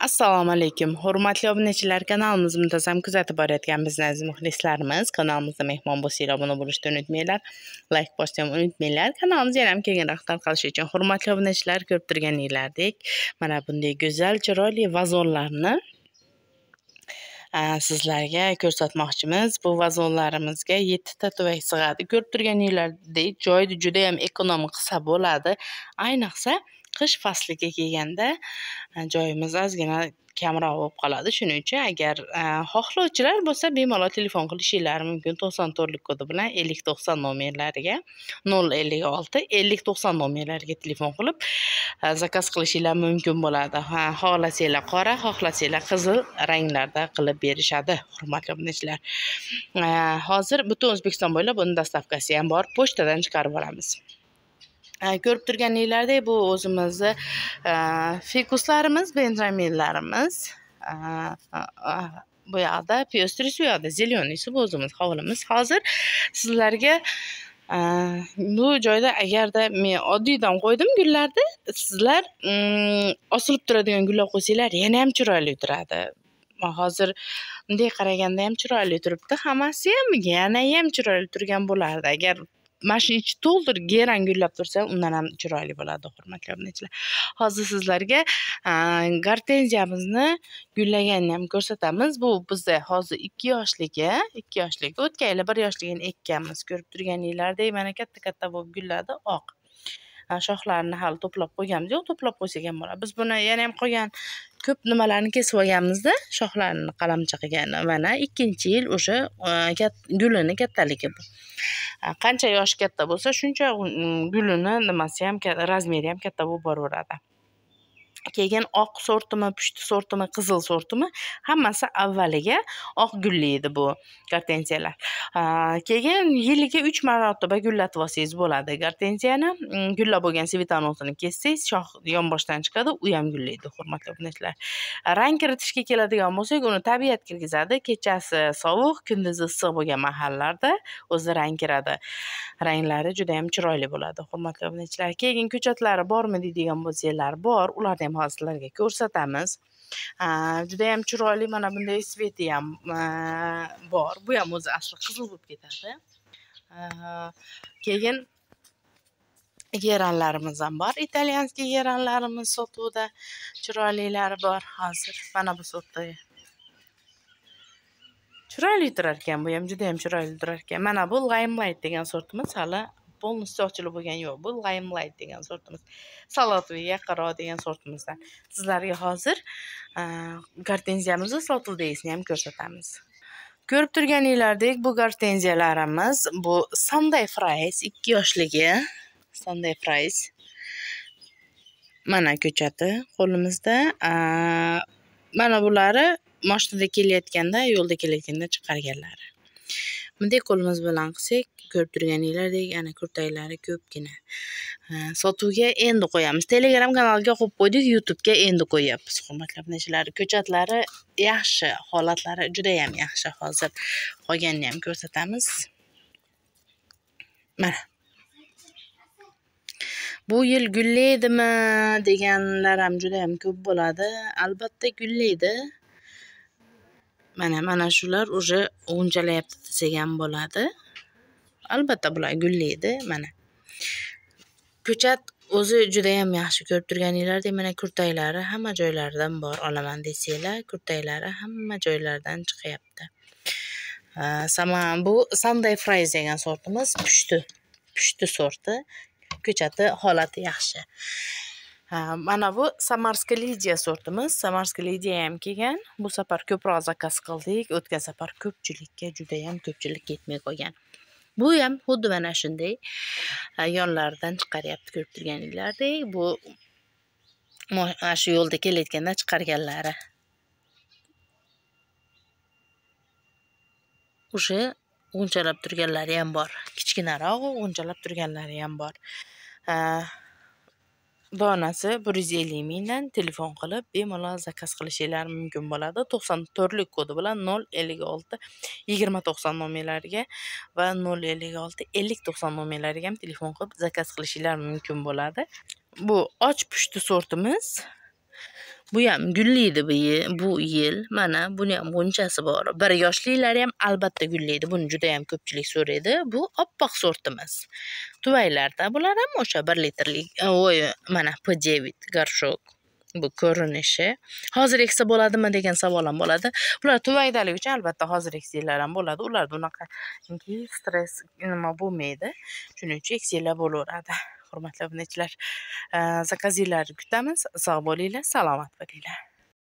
assalomu alaykum hurmatli obunachilar kanalimizni muntazam kuzatib borayotgan bizni aziz muxlislarimiz kanalimizda mehmon bo'lsangiz, obuna bo'lishni unutmanglar layk bosishni ham unutmanglar kanalimiz yana ham kengroq tarqalishi uchun hurmatli obunachilar ko'rib turganingizdek, mana bunday go'zal chiroyli vazonlarni sizlarga ko'rsatmoqchimiz bu vazonlarimizga ta tuvak sig'adi ko'rib turganinglardek juda ham ekonomik hisob bo'ladi ayniqsa qish fasliga kelganda e, joyimiz ozgina kamroq bo'lib qoladi shuning uchun agar e, xohlovchilar bo'lsa bemalol telefon qilishinglar mumkin to'qson to'rtlik kodi bilan ellik to'qson nomerlariga nol ellik olti ellik to'qson nomerlariga telefon qilib e, zakaz qilishinglar mumkin bo'ladi ha xohlasanglar qora xohlasanglar qizil ranglarda qilib berishadi hurmatli obunachilar hozir butun o'zbekiston bo'ylab buni dostavkasi ham bor pochtadan chiqarib yuboramiz ko'rib turganinglardek bu o'zimizni e, fikuslarimiz benjaminlarimiz e, e, bu yoqda piostrisi bu yoqda zeleniysi bu o'zimiz hovlimiz hozir sizlarga bu joyda agarda men oddiydan qo'ydim gullarni sizlar osilib mm, turadigan gullar qo'ysanglar yana ham chiroyli turadi hozir bunday qaraganda ham chiroyli turibdi hammasi ham yana ham chiroyli turgan bo'lardi agar mana shu ichi to'ldir gerang gullab tursa undan ham chiroyli bo'ladi hurmatli obunachilar hozir sizlarga gortenziyamizni gullaganini ham ko'rsatamiz bu bizda hozir ikki yoshligi ikki yoshlik o'tgan yili bir yoshligini ekkanmiz ko'rib turganinglardek mana katta katta bo'lib gulladi oq shoxlarini hali to'plab qo'yganimiz yo'q to'plab qo'ysak ham bo'ladi biz buni yana ham qolgan ko'p nimalarni kesib olganmizda shoxlarini qilgan mana ikkinchi yil o'sha gulini kattaligi bu qancha yoshi katta bo'lsa shuncha gulini nimasi ham razmeri ham katta bo'lib boraveradi keyin oq sortimi pushti sortimi qizil sortimi hammasi avvaliga oq gulli edi bu gartenziyalar keyin yiliga uch marotaba gullatib olsangiz bo'ladi gartenziyani mm, gullab bo'lgan svetanosini kessangiz shox yonboshdan chiqadi u ham gullaydi hurmatli obunachilar rang kiritishga keladigan bo'lsak uni tabiat kirgizadi kechasi sovuq kunduzi issiq bo'lgan mahallarda o'zi rang kiradi ranglari juda yam chiroyli bo'ladi hurmatli obunachilar keyin ko'chatlari bormi deydigan bo'lsanglar bor ularni ham hozirlarga ko'rsatamiz juda yam chiroyli mana bunday sveti ham bor bu ham o'zi asli qizil bo'lib ketadi keyin geranlarimiz ham bor italyanskiy geranlarimiz sotuvda chiroylilari bor hozir mana bu sotda chiroyli turar ekan bu ham juda yam chiroyli turar ekan mana bu limelight degan sortimiz hali полностью ochilib bo'lgani yo'q bu limelight degan sortimiz salotviya yaqaro degan sortimizdan sizlarga hozir gartenziyamizni sotuvdagisini ham ko'rsatamiz ko'rib turganinglardek bu gortenziyalarimiz bu sunday fries ikki yoshligi sunday fries mana ko'chati qo'limizda э, mana bulari mashinada kelayotganda yo'lda kelayotganda chiqarganlari deb qo'limiz bilan qilsak ko'rib turganinglardek ana kurtaklari ko'pgina sotuvga endi qo'yamiz telegram kanaliga qo'yib qo'ydik youtubega endi qo'yyapmiz hurmatli obunachilar ko'chatlari yaxshi holatlari judayam yaxshi hozir qolganini ham ko'rsatamiz mana bu yil gullaydimi deganlar ham judayam ko'p bo'ladi albatta gullaydi mana mana shular уже o'nchalayapti desak ham bo'ladi albatta bular gullaydi mana ko'chat o'zi juda yam yaxshi ko'rib turganinglardek mana kurtaklari hamma joylaridan bor olaman desanglar kurtaklari hamma joylardan chiqyapti sama bu sunday fries degan sortimiz pushti pushti sorti ko'chati holati yaxshi ha mana bu samarska lidiya sortimiz samarska lidiya ham kelgan bu safar ko'proq zakaz qildik o'tgan safar ko'pchilikka judayam ko'pchilik ketmay qolgan bu ham xuddi mana shunday yonlaridan chiqaryapti ko'rib turganinglardek bu mana shu yo'lda kelayotganda chiqarganlari o'sha g'unchalab turganlari ham bor kichkinaroq g'unchalab turganlari ham bor donasi 150 mingdan telefon qilib bemalol zakaz qilishinglar mumkin bo'ladi 94 lik kodi bilan 056 2090 nomerlariga va 056 5090 nomerlariga ham telefon qilib zakaz qilishinglar mumkin bo'ladi bu och pushti sortimiz bu ham gullaydi bu bu yil mana buni ham g'unchasi bor bir yoshliklari ham albatta gullaydi buni juda ham ko'pchilik so'raydi bu oppoq sortimiz tuvaylarda bular ham o'sha bir litrlik voy mana p devit горшок bu ko'rinishi hozir eksa bo'ladimi degan savol ham bo'ladi bular tuvaydalik uchun albatta hozir eksanglar ham bo'ladi ularda unaqa stress nima bo'lmaydi shuning uchun eksanglar bo'laveradi hörmətli abunəçilər, zakazilər gündəmiz sağ bol ilə, salamat bol ilə.